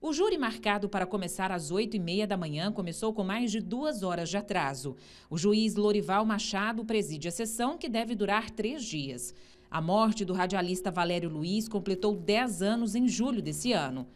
O júri marcado para começar às 8h30 da manhã começou com mais de duas horas de atraso. O juiz Lorival Machado preside a sessão, que deve durar três dias. A morte do radialista Valério Luiz completou 10 anos em julho desse ano.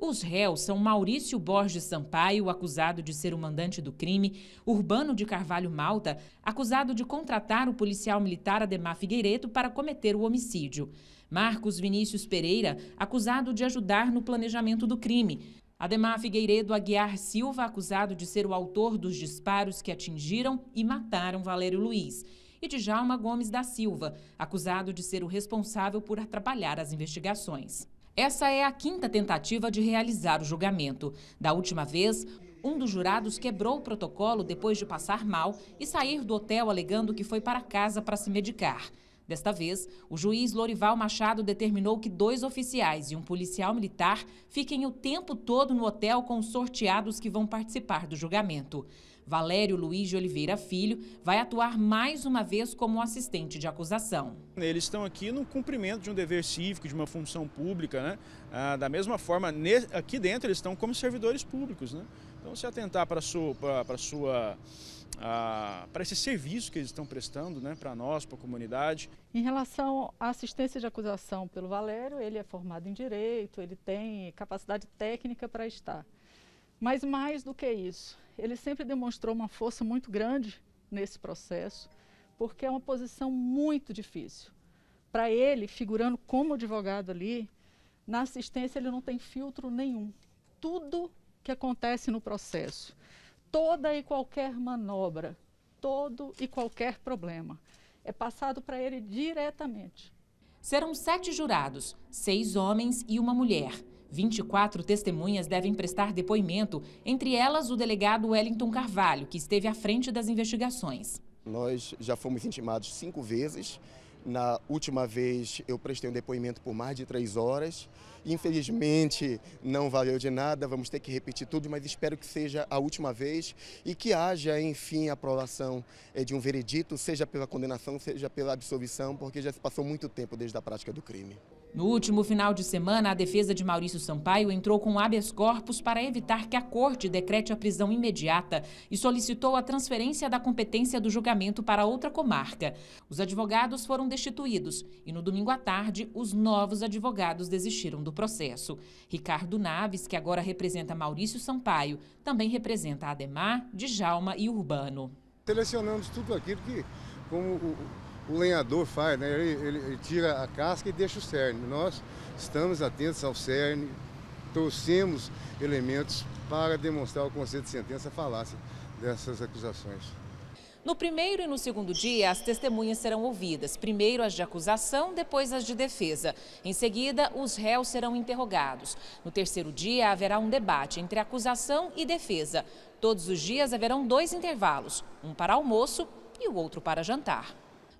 Os réus são Maurício Borges Sampaio, acusado de ser o mandante do crime, Urbano de Carvalho Malta, acusado de contratar o policial militar Ademar Figueiredo para cometer o homicídio, Marcos Vinícius Pereira, acusado de ajudar no planejamento do crime, Ademar Figueiredo Aguiar Silva, acusado de ser o autor dos disparos que atingiram e mataram Valério Luiz. E Djalma Gomes da Silva, acusado de ser o responsável por atrapalhar as investigações. Essa é a quinta tentativa de realizar o julgamento. Da última vez, um dos jurados quebrou o protocolo depois de passar mal e sair do hotel alegando que foi para casa para se medicar. Desta vez, o juiz Lorival Machado determinou que dois oficiais e um policial militar fiquem o tempo todo no hotel com os sorteados que vão participar do julgamento. Valério Luiz de Oliveira Filho vai atuar mais uma vez como assistente de acusação. Eles estão aqui no cumprimento de um dever cívico, de uma função pública, né? Ah, da mesma forma, aqui dentro eles estão como servidores públicos, né? Então, se atentar para a sua, para, para sua para esse serviço que eles estão prestando né, para nós, para a comunidade. Em relação à assistência de acusação pelo Valério, ele é formado em Direito, ele tem capacidade técnica para estar. Mas mais do que isso, ele sempre demonstrou uma força muito grande nesse processo, porque é uma posição muito difícil. Para ele, figurando como advogado ali, na assistência ele não tem filtro nenhum. Tudo que acontece no processo toda e qualquer manobra, todo e qualquer problema. É passado para ele diretamente. Serão sete jurados, seis homens e uma mulher. 24 testemunhas devem prestar depoimento, entre elas o delegado Wellington Carvalho, que esteve à frente das investigações. Nós já fomos intimados cinco vezes na última vez eu prestei um depoimento por mais de três horas. Infelizmente não valeu de nada, vamos ter que repetir tudo, mas espero que seja a última vez e que haja, enfim, a aprovação eh, de um veredito, seja pela condenação, seja pela absolvição, porque já se passou muito tempo desde a prática do crime. No último final de semana, a defesa de Maurício Sampaio entrou com habeas corpus para evitar que a corte decrete a prisão imediata e solicitou a transferência da competência do julgamento para outra comarca. Os advogados foram destituídos e, no domingo à tarde, os novos advogados desistiram do processo. Ricardo Naves, que agora representa Maurício Sampaio, também representa Ademar, Djalma e Urbano. Selecionamos tudo aquilo que, como o lenhador faz, né? Ele, ele, ele, tira a casca e deixa o cerne. Nós estamos atentos ao cerne, trouxemos elementos para demonstrar o conceito de sentença falácia dessas acusações. No primeiro e no segundo dia, as testemunhas serão ouvidas. Primeiro as de acusação, depois as de defesa. Em seguida, os réus serão interrogados. No terceiro dia, haverá um debate entre acusação e defesa. Todos os dias haverão dois intervalos, um para almoço e o outro para jantar.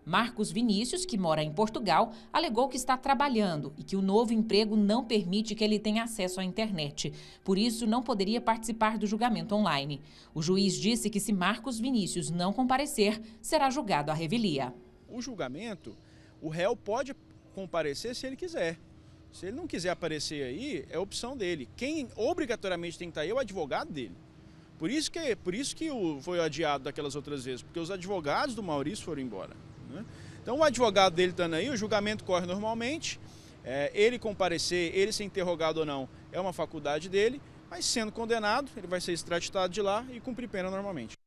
Marcos Vinícius, que mora em Portugal, alegou que está trabalhando e que o novo emprego não permite que ele tenha acesso à internet. Por isso, não poderia participar do julgamento online. O juiz disse que se Marcos Vinícius não comparecer, será julgado à revelia. O julgamento, o réu pode comparecer se ele quiser. Se ele não quiser aparecer aí, é opção dele. Quem obrigatoriamente tem que estar aí é o advogado dele. Por isso que, por isso que o, foi adiado daquelas outras vezes, porque os advogados do Maurício foram embora. Né? Então o advogado dele estando aí, o julgamento corre normalmente, é, ele comparecer, ele ser interrogado ou não, é uma faculdade dele, mas sendo condenado, ele vai ser extraditado de lá e cumprir pena normalmente.